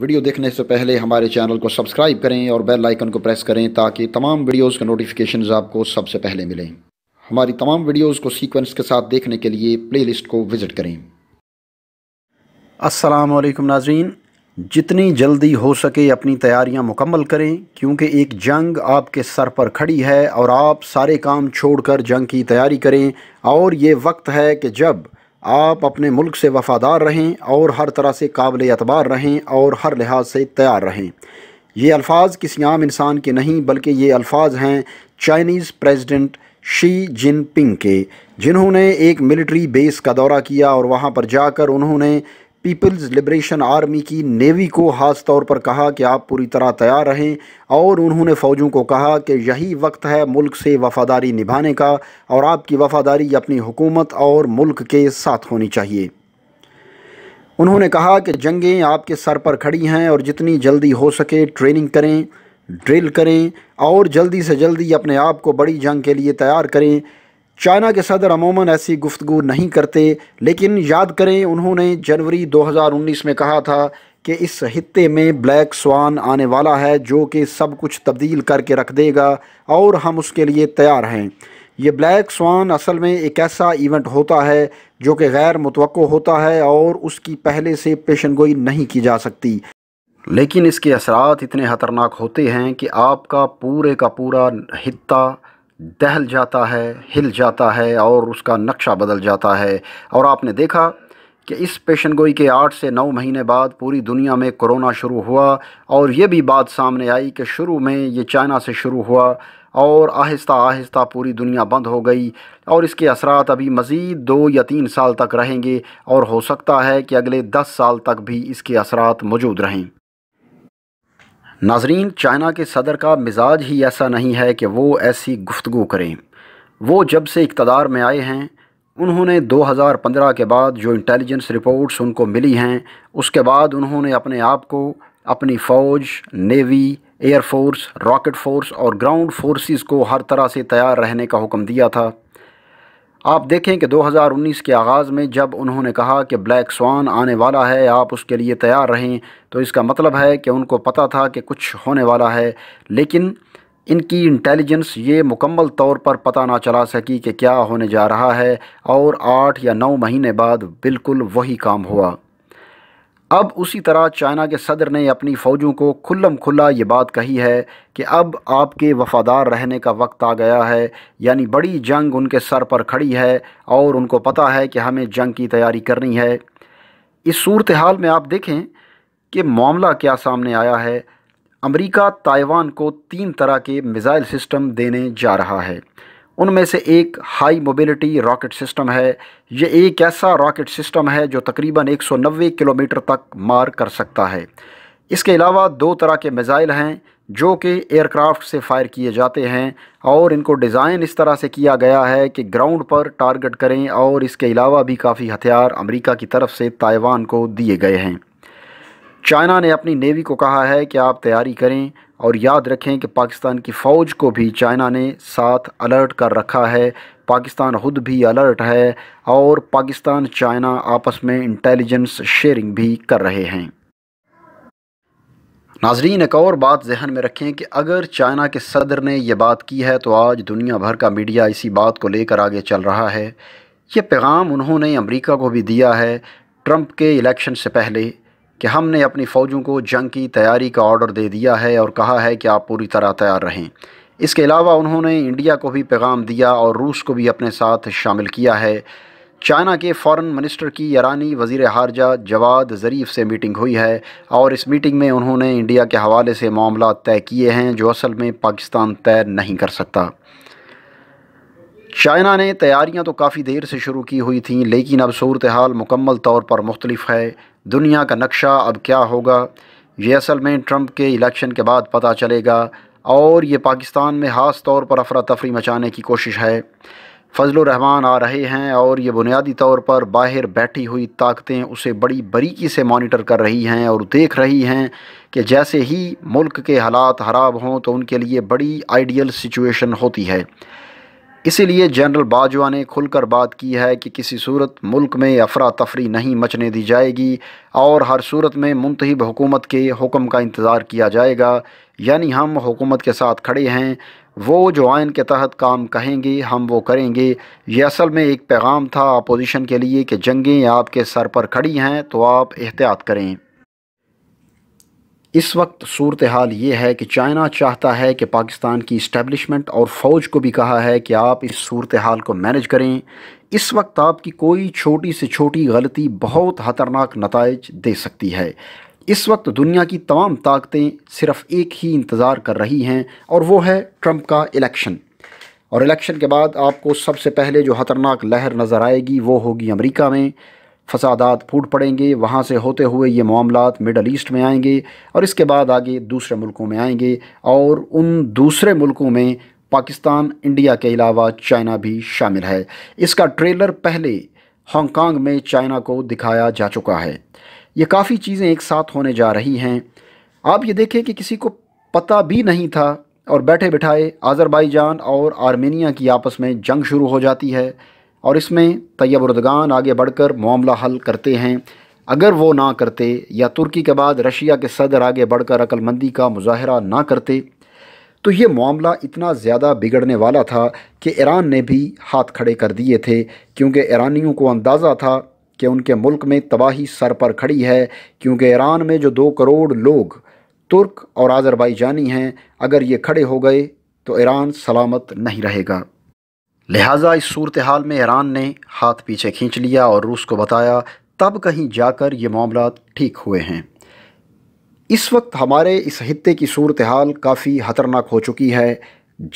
video देखने से पहले हमारे चैनल को सब्सक्राइब करें और बेल आइकन को प्रेस करें ताकि तमाम वीडियोस के नोटिफिकेशन आपको सबसे पहले मिलें हमारी तमाम वीडियोस को सीक्वेंस के साथ देखने के लिए प्लेलिस्ट को विज़िट करें अस्सलाम वालेकुम नाजरीन जितनी जल्दी हो सके अपनी तैयारियां मुकम्मल करें क्योंकि एक जंग आपके सर पर खड़ी है और आप सारे काम छोड़ जंग की तैयारी करें और ये वक्त है कि जब आप अपने मुल्क से वफ़ादार रहें और हर तरह से काबिल अतबार रहें और हर लिहाज से तैयार रहें ये अल्फाज किसी आम इंसान के नहीं बल्कि ये अल्फाज हैं चाइनीज़ प्रेसिडेंट शी जिनपिंग के जिन्होंने एक मिलिट्री बेस का दौरा किया और वहाँ पर जाकर उन्होंने पीपल्स लिबरेशन आर्मी की नेवी को ख़ास तौर पर कहा कि आप पूरी तरह तैयार रहें और उन्होंने फ़ौजों को कहा कि यही वक्त है मुल्क से वफादारी निभाने का और आपकी वफादारी अपनी हुकूमत और मुल्क के साथ होनी चाहिए उन्होंने कहा कि जंगें आपके सर पर खड़ी हैं और जितनी जल्दी हो सके ट्रेनिंग करें ड्रिल करें और जल्दी से जल्दी अपने आप को बड़ी जंग के लिए तैयार करें चाइना के सदर अमूमन ऐसी गुफ्तु नहीं करते लेकिन याद करें उन्होंने जनवरी 2019 में कहा था कि इस खत्े में ब्लैक स्वान आने वाला है जो कि सब कुछ तब्दील करके रख देगा और हम उसके लिए तैयार हैं ये ब्लैक स्वान असल में एक ऐसा इवेंट होता है जो कि गैर मुतव होता है और उसकी पहले से पेशन गोई नहीं की जा सकती लेकिन इसके असरात इतने ख़तरनाक होते हैं कि आपका पूरे का पूरा हिता दहल जाता है हिल जाता है और उसका नक्शा बदल जाता है और आपने देखा कि इस पेशन गोई के आठ से नौ महीने बाद पूरी दुनिया में कोरोना शुरू हुआ और ये भी बात सामने आई कि शुरू में ये चाइना से शुरू हुआ और आहिस्ता आहिस्ता पूरी दुनिया बंद हो गई और इसके असरात अभी मज़ीद दो या तीन साल तक रहेंगे और हो सकता है कि अगले दस साल तक भी इसके असरात मौजूद रहें नाजरीन चाइना के सदर का मिजाज ही ऐसा नहीं है कि वो ऐसी गुफ्तु करें वो जब से इकतदार में आए हैं उन्होंने 2015 के बाद जो इंटेलिजेंस रिपोर्ट्स उनको मिली हैं उसके बाद उन्होंने अपने आप को अपनी फ़ौज नेवी एयरफोर्स रॉकेट फोर्स और ग्राउंड फोर्सेस को हर तरह से तैयार रहने का हुक्म दिया था आप देखें कि 2019 के आगाज़ में जब उन्होंने कहा कि ब्लैक स्वान आने वाला है आप उसके लिए तैयार रहें तो इसका मतलब है कि उनको पता था कि कुछ होने वाला है लेकिन इनकी इंटेलिजेंस ये मुकम्मल तौर पर पता ना चला सकी कि क्या होने जा रहा है और आठ या नौ महीने बाद बिल्कुल वही काम हुआ अब उसी तरह चाइना के सदर ने अपनी फ़ौजों को खुल्लम खुल्ला ये बात कही है कि अब आपके वफ़ादार रहने का वक्त आ गया है यानी बड़ी जंग उनके सर पर खड़ी है और उनको पता है कि हमें जंग की तैयारी करनी है इस सूरत हाल में आप देखें कि मामला क्या सामने आया है अमेरिका ताइवान को तीन तरह के मिज़ाइल सिस्टम देने जा रहा है उनमें से एक हाई मोबिलिटी रॉकेट सिस्टम है ये एक ऐसा रॉकेट सिस्टम है जो तकरीबन 190 किलोमीटर तक मार कर सकता है इसके अलावा दो तरह के मिज़ाइल हैं जो कि एयरक्राफ्ट से फायर किए जाते हैं और इनको डिज़ाइन इस तरह से किया गया है कि ग्राउंड पर टारगेट करें और इसके अलावा भी काफ़ी हथियार अमरीका की तरफ से ताइवान को दिए गए हैं चाइना ने अपनी नेवी को कहा है कि आप तैयारी करें और याद रखें कि पाकिस्तान की फ़ौज को भी चाइना ने साथ अलर्ट कर रखा है पाकिस्तान खुद भी अलर्ट है और पाकिस्तान चाइना आपस में इंटेलिजेंस शेयरिंग भी कर रहे हैं नाजरीन एक और बात जहन में रखें कि अगर चाइना के सदर ने यह बात की है तो आज दुनिया भर का मीडिया इसी बात को लेकर आगे चल रहा है ये पैगाम उन्होंने अमरीका को भी दिया है ट्रंप के इलेक्शन से पहले कि हमने अपनी फ़ौजों को जंग की तैयारी का ऑर्डर दे दिया है और कहा है कि आप पूरी तरह तैयार रहें इसके अलावा उन्होंने इंडिया को भी पैगाम दिया और रूस को भी अपने साथ शामिल किया है चाइना के फॉरेन मिनिस्टर की ईरानी वजीर हारजा जवाद ज़रीफ़ से मीटिंग हुई है और इस मीटिंग में उन्होंने इंडिया के हवाले से मामला तय किए हैं जो असल में पाकिस्तान तय नहीं कर सकता चाइना ने तैयारियां तो काफ़ी देर से शुरू की हुई थी लेकिन अब सूरत हाल मुकम्मल तौर पर मुख्तलिफ है दुनिया का नक्शा अब क्या होगा ये असल में ट्रंप के इलेक्शन के बाद पता चलेगा और ये पाकिस्तान में ख़ास तौर पर अफरा तफरी मचाने की कोशिश है फजल रहमान आ रहे हैं और ये बुनियादी तौर पर बाहर बैठी हुई ताकतें उसे बड़ी बरीकी से मॉनिटर कर रही हैं और देख रही हैं कि जैसे ही मुल्क के हालात ख़राब हों तो उनके लिए बड़ी आइडियल सिचुएशन होती है इसीलिए जनरल बाजवा ने खुलकर बात की है कि किसी सूरत मुल्क में अफरा तफरी नहीं मचने दी जाएगी और हर सूरत में मुंतब हुकूमत के हुक्म का इंतज़ार किया जाएगा यानी हम हुकूमत के साथ खड़े हैं वो जो आयन के तहत काम कहेंगे हम वो करेंगे यह असल में एक पैगाम था अपोजिशन के लिए कि जंगें आपके सर पर खड़ी हैं तो आप एहतियात करें इस वक्त सूरत हाल ये है कि चाइना चाहता है कि पाकिस्तान की इस्टेबलिशमेंट और फ़ौज को भी कहा है कि आप इस सूरत हाल को मैनेज करें इस वक्त आपकी कोई छोटी से छोटी गलती बहुत ख़तरनाक नतज दे सकती है इस वक्त दुनिया की तमाम ताकतें सिर्फ़ एक ही इंतज़ार कर रही हैं और वो है ट्रंप का इलेक्शन और इलेक्शन के बाद आपको सबसे पहले जो ख़तरनाक लहर नज़र आएगी वो होगी अमरीका में फसादात फूट पड़ेंगे वहाँ से होते हुए ये मामला मिडल ईस्ट में आएंगे और इसके बाद आगे दूसरे मुल्कों में आएंगे और उन दूसरे मुल्कों में पाकिस्तान इंडिया के अलावा चाइना भी शामिल है इसका ट्रेलर पहले हांगकांग में चाइना को दिखाया जा चुका है ये काफ़ी चीज़ें एक साथ होने जा रही हैं आप ये देखें कि किसी को पता भी नहीं था और बैठे बिठाए आज़रबाईजान और आर्मेनिया की आपस में जंग शुरू हो जाती है और इसमें तैयबुर्दगान आगे बढ़कर मामला हल करते हैं अगर वो ना करते या तुर्की के बाद रशिया के सदर आगे बढ़कर अकलमंदी का मुजाहरा ना करते तो ये मामला इतना ज़्यादा बिगड़ने वाला था कि ईरान ने भी हाथ खड़े कर दिए थे क्योंकि ईरानियों को अंदाज़ा था कि उनके मुल्क में तबाही सर पर खड़ी है क्योंकि ईरान में जो दो करोड़ लोग तुर्क और आज़रबाईजानी हैं अगर ये खड़े हो गए तो ईरान सलामत नहीं रहेगा लिहाजा इस सूरत हाल में ईरान ने हाथ पीछे खींच लिया और रूस को बताया तब कहीं जाकर ये मामला ठीक हुए हैं इस वक्त हमारे इस खत्े की सूरत हाल काफ़ी ख़तरनाक हो चुकी है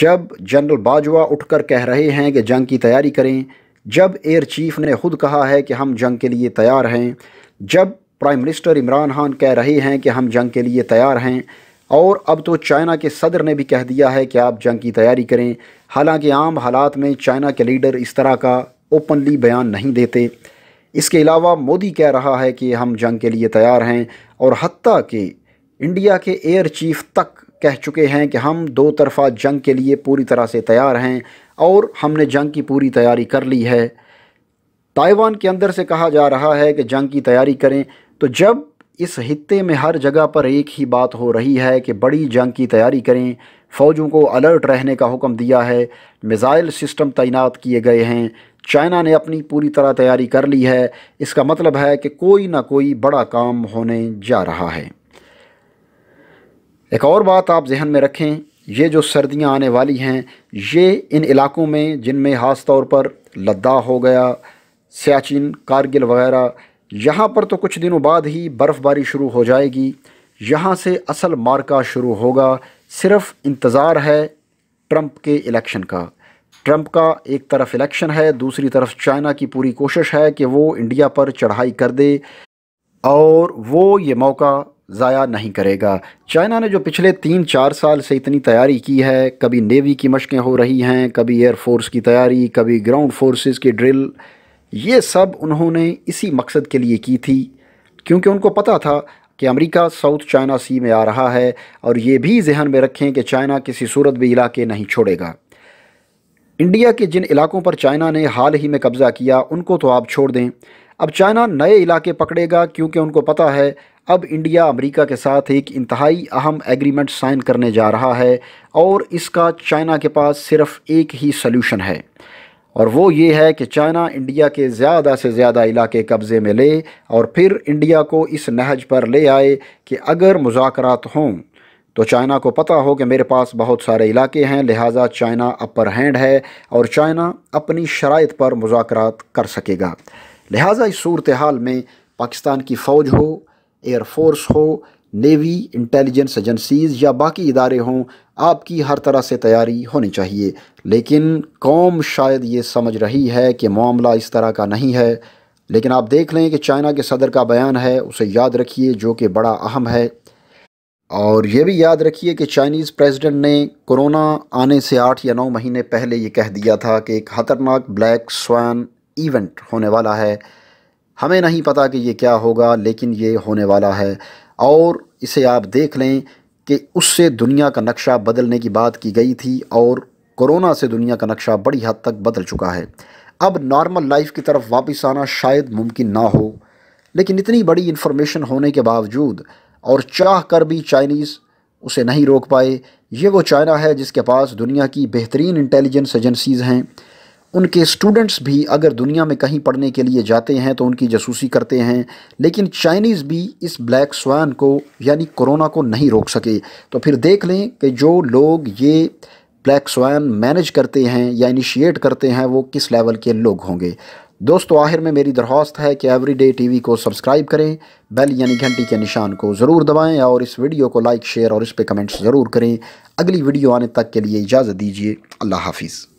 जब जनरल बाजवा उठकर कह रहे हैं कि जंग की तैयारी करें जब एयर चीफ ने खुद कहा है कि हम जंग के लिए तैयार हैं जब प्राइम मिनिस्टर इमरान खान कह रहे हैं कि हम जंग के लिए तैयार हैं और अब तो चाइना के सदर ने भी कह दिया है कि आप जंग की तैयारी करें हालांकि आम हालात में चाइना के लीडर इस तरह का ओपनली बयान नहीं देते इसके अलावा मोदी कह रहा है कि हम जंग के लिए तैयार हैं और हती कि इंडिया के एयर चीफ तक कह चुके हैं कि हम दो तरफ़ा जंग के लिए पूरी तरह से तैयार हैं और हमने जंग की पूरी तैयारी कर ली है ताइवान के अंदर से कहा जा रहा है कि जंग की तैयारी करें तो जब इस खत्े में हर जगह पर एक ही बात हो रही है कि बड़ी जंग की तैयारी करें फ़ौजों को अलर्ट रहने का हुक्म दिया है मिज़ाइल सिस्टम तैनात किए गए हैं चाइना ने अपनी पूरी तरह तैयारी कर ली है इसका मतलब है कि कोई ना कोई बड़ा काम होने जा रहा है एक और बात आप जहन में रखें ये जो सर्दियां आने वाली हैं ये इन इलाकों में जिनमें ख़ास तौर पर लद्दाख हो गया सियाचिन कारगिल वगैरह यहाँ पर तो कुछ दिनों बाद ही बर्फ़बारी शुरू हो जाएगी यहाँ से असल मार्का शुरू होगा सिर्फ इंतज़ार है ट्रंप के इलेक्शन का ट्रंप का एक तरफ इलेक्शन है दूसरी तरफ चाइना की पूरी कोशिश है कि वो इंडिया पर चढ़ाई कर दे और वो ये मौका ज़ाया नहीं करेगा चाइना ने जो पिछले तीन चार साल से इतनी तैयारी की है कभी नेवी की मशकें हो रही हैं कभी एयरफोर्स की तैयारी कभी ग्राउंड फोर्सेस की ड्रिल ये सब उन्होंने इसी मकसद के लिए की थी क्योंकि उनको पता था कि अमेरिका साउथ चाइना सी में आ रहा है और ये भी जहन में रखें कि चाइना किसी सूरत भी इलाके नहीं छोड़ेगा इंडिया के जिन इलाकों पर चाइना ने हाल ही में कब्ज़ा किया उनको तो आप छोड़ दें अब चाइना नए इलाके पकड़ेगा क्योंकि उनको पता है अब इंडिया अमेरिका के साथ एक इंतहाई अहम एग्रीमेंट साइन करने जा रहा है और इसका चाइना के पास सिर्फ एक ही सल्यूशन है और वो ये है कि चाइना इंडिया के ज़्यादा से ज़्यादा इलाके कब्ज़े में ले और फिर इंडिया को इस नहज पर ले आए कि अगर मुजाकर हों तो चाइना को पता हो कि मेरे पास बहुत सारे इलाके हैं लिहाजा चाइना अपर हैंड है और चाइना अपनी शराइ पर मुजाकर कर सकेगा लिहाजा इस सूरत हाल में पाकिस्तान की फ़ौज हो एयरफोर्स हो नेवी इंटेलिजेंस एजेंसीज़ या बाकी इदारे हों आपकी हर तरह से तैयारी होनी चाहिए लेकिन कौम शायद ये समझ रही है कि मामला इस तरह का नहीं है लेकिन आप देख लें कि चाइना के सदर का बयान है उसे याद रखिए जो कि बड़ा अहम है और ये भी याद रखिए कि चाइनीज़ प्रेसिडेंट ने कोरोना आने से आठ या नौ महीने पहले ये कह दिया था कि एक ख़तरनाक ब्लैक स्वान इवेंट होने वाला है हमें नहीं पता कि ये क्या होगा लेकिन ये होने वाला है और इसे आप देख लें कि उससे दुनिया का नक्शा बदलने की बात की गई थी और कोरोना से दुनिया का नक्शा बड़ी हद तक बदल चुका है अब नॉर्मल लाइफ की तरफ वापस आना शायद मुमकिन ना हो लेकिन इतनी बड़ी इन्फॉर्मेशन होने के बावजूद और चाह कर भी चाइनीज़ उसे नहीं रोक पाए ये वो चाइना है जिसके पास दुनिया की बेहतरीन इंटेलिजेंस एजेंसीज़ हैं उनके स्टूडेंट्स भी अगर दुनिया में कहीं पढ़ने के लिए जाते हैं तो उनकी जासूसी करते हैं लेकिन चाइनीज़ भी इस ब्लैक स्वान को यानी कोरोना को नहीं रोक सके तो फिर देख लें कि जो लोग ये ब्लैक स्वान मैनेज करते हैं या इनिशिएट करते हैं वो किस लेवल के लोग होंगे दोस्तों आखिर में मेरी दरख्वास्त है कि एवरीडे टीवी को सब्सक्राइब करें बेल यानी घंटी के निशान को ज़रूर दबाएं और इस वीडियो को लाइक शेयर और इस पर कमेंट्स ज़रूर करें अगली वीडियो आने तक के लिए इजाज़त दीजिए अल्लाह हाफिज़